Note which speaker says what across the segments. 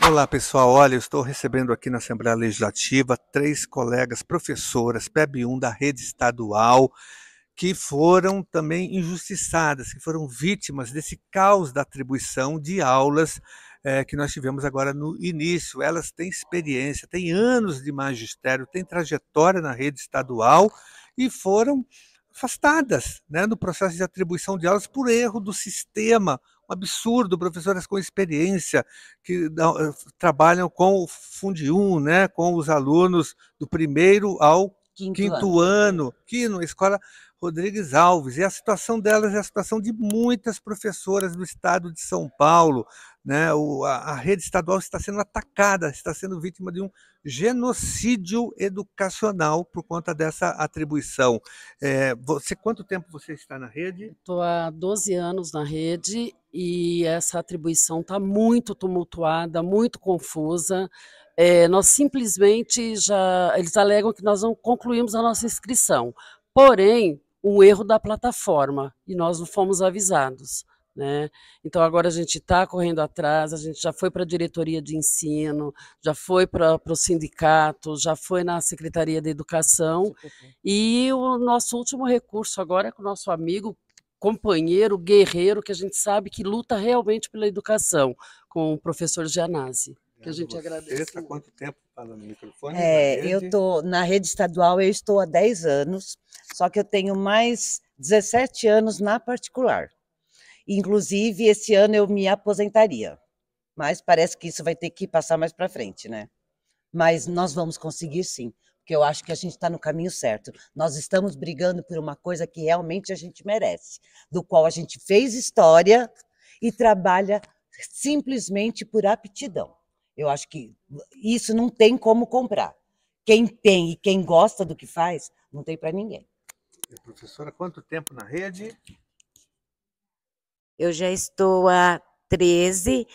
Speaker 1: Olá pessoal, olha, eu estou recebendo aqui na Assembleia Legislativa três colegas professoras PEB1 da rede estadual que foram também injustiçadas, que foram vítimas desse caos da atribuição de aulas é, que nós tivemos agora no início. Elas têm experiência, têm anos de magistério, têm trajetória na rede estadual e foram afastadas né, no processo de atribuição de aulas por erro do sistema absurdo, professoras com experiência que eh, trabalham com o Fundium, né, com os alunos do primeiro ao quinto, quinto ano. ano, na escola Rodrigues Alves. E a situação delas é a situação de muitas professoras do estado de São Paulo. Né? O, a, a, rede estadual está sendo atacada, está sendo vítima de um genocídio educacional por conta dessa atribuição. É, você Quanto tempo você está na rede? Estou há
Speaker 2: 12 anos na rede e essa atribuição está muito tumultuada, muito confusa. É, nós simplesmente já. Eles alegam que nós não concluímos a nossa inscrição. Porém, um erro da plataforma e nós não fomos avisados. Né? Então agora a gente está correndo atrás, a gente já foi para a diretoria de ensino, já foi para o sindicato, já foi na Secretaria de Educação. E o nosso último recurso agora é com o nosso amigo companheiro guerreiro que a gente sabe que luta realmente pela educação, com o professor Gianazzi
Speaker 1: que a gente agradece. Você tá há quanto tempo está no microfone? É, eu
Speaker 3: estou na rede estadual, eu estou há 10 anos, só que eu tenho mais 17 anos na particular. Inclusive, esse ano eu me aposentaria, mas parece que isso vai ter que passar mais para frente, né? Mas nós vamos conseguir sim, porque eu acho que a gente está no caminho certo. Nós estamos brigando por uma coisa que realmente a gente merece, do qual a gente fez história e trabalha simplesmente por aptidão. Eu acho que isso não tem como comprar. Quem tem e quem gosta do que
Speaker 1: faz, não tem para ninguém. Professora, quanto tempo na rede?
Speaker 3: Eu já estou há 13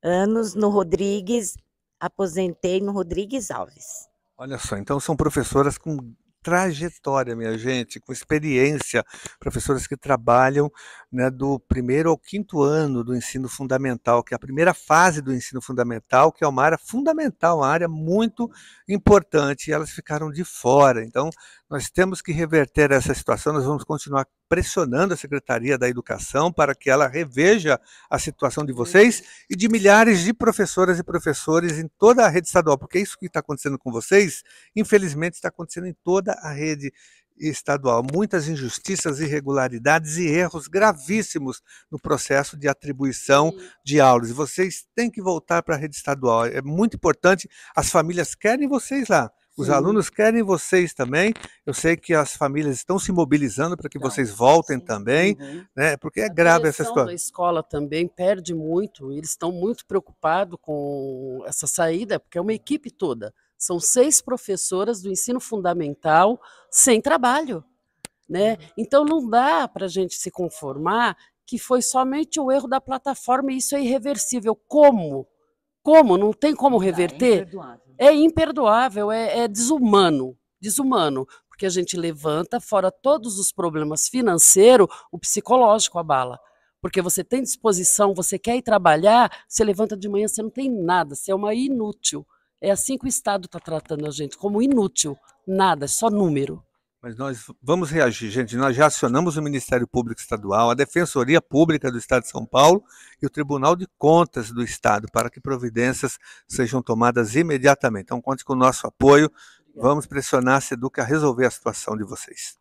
Speaker 3: anos no Rodrigues, aposentei no Rodrigues Alves.
Speaker 1: Olha só, então são professoras com trajetória, minha gente, com experiência, professoras que trabalham né, do primeiro ao quinto ano do ensino fundamental, que é a primeira fase do ensino fundamental, que é uma área fundamental, uma área muito importante, e elas ficaram de fora. Então, nós temos que reverter essa situação, nós vamos continuar pressionando a Secretaria da Educação para que ela reveja a situação de uhum. vocês e de milhares de professoras e professores em toda a rede estadual, porque isso que está acontecendo com vocês, infelizmente, está acontecendo em toda a rede estadual. Muitas injustiças, irregularidades e erros gravíssimos no processo de atribuição de aulas. Vocês têm que voltar para a rede estadual. É muito importante. As famílias querem vocês lá. Os Sim. alunos querem vocês também. Eu sei que as famílias estão se mobilizando para que vocês voltem Sim. também, uhum. né? Porque é a grave essa história. A
Speaker 2: escola também perde muito. Eles estão muito preocupados com essa saída, porque é uma equipe toda. São seis professoras do ensino fundamental sem trabalho. Né? Uhum. Então não dá para a gente se conformar que foi somente o erro da plataforma e isso é irreversível. Como? Como? Não tem como é reverter? É é imperdoável, é, é desumano, desumano, porque a gente levanta fora todos os problemas financeiros, o psicológico abala porque você tem disposição, você quer ir trabalhar, você levanta de manhã, você não tem nada, você é uma inútil. É assim que o Estado está tratando a gente, como inútil, nada, é só número.
Speaker 1: Mas nós vamos reagir, gente. Nós já acionamos o Ministério Público Estadual, a Defensoria Pública do Estado de São Paulo e o Tribunal de Contas do Estado para que providências sejam tomadas imediatamente. Então, conte com o nosso apoio. Vamos pressionar a SEDUC a resolver a situação de vocês.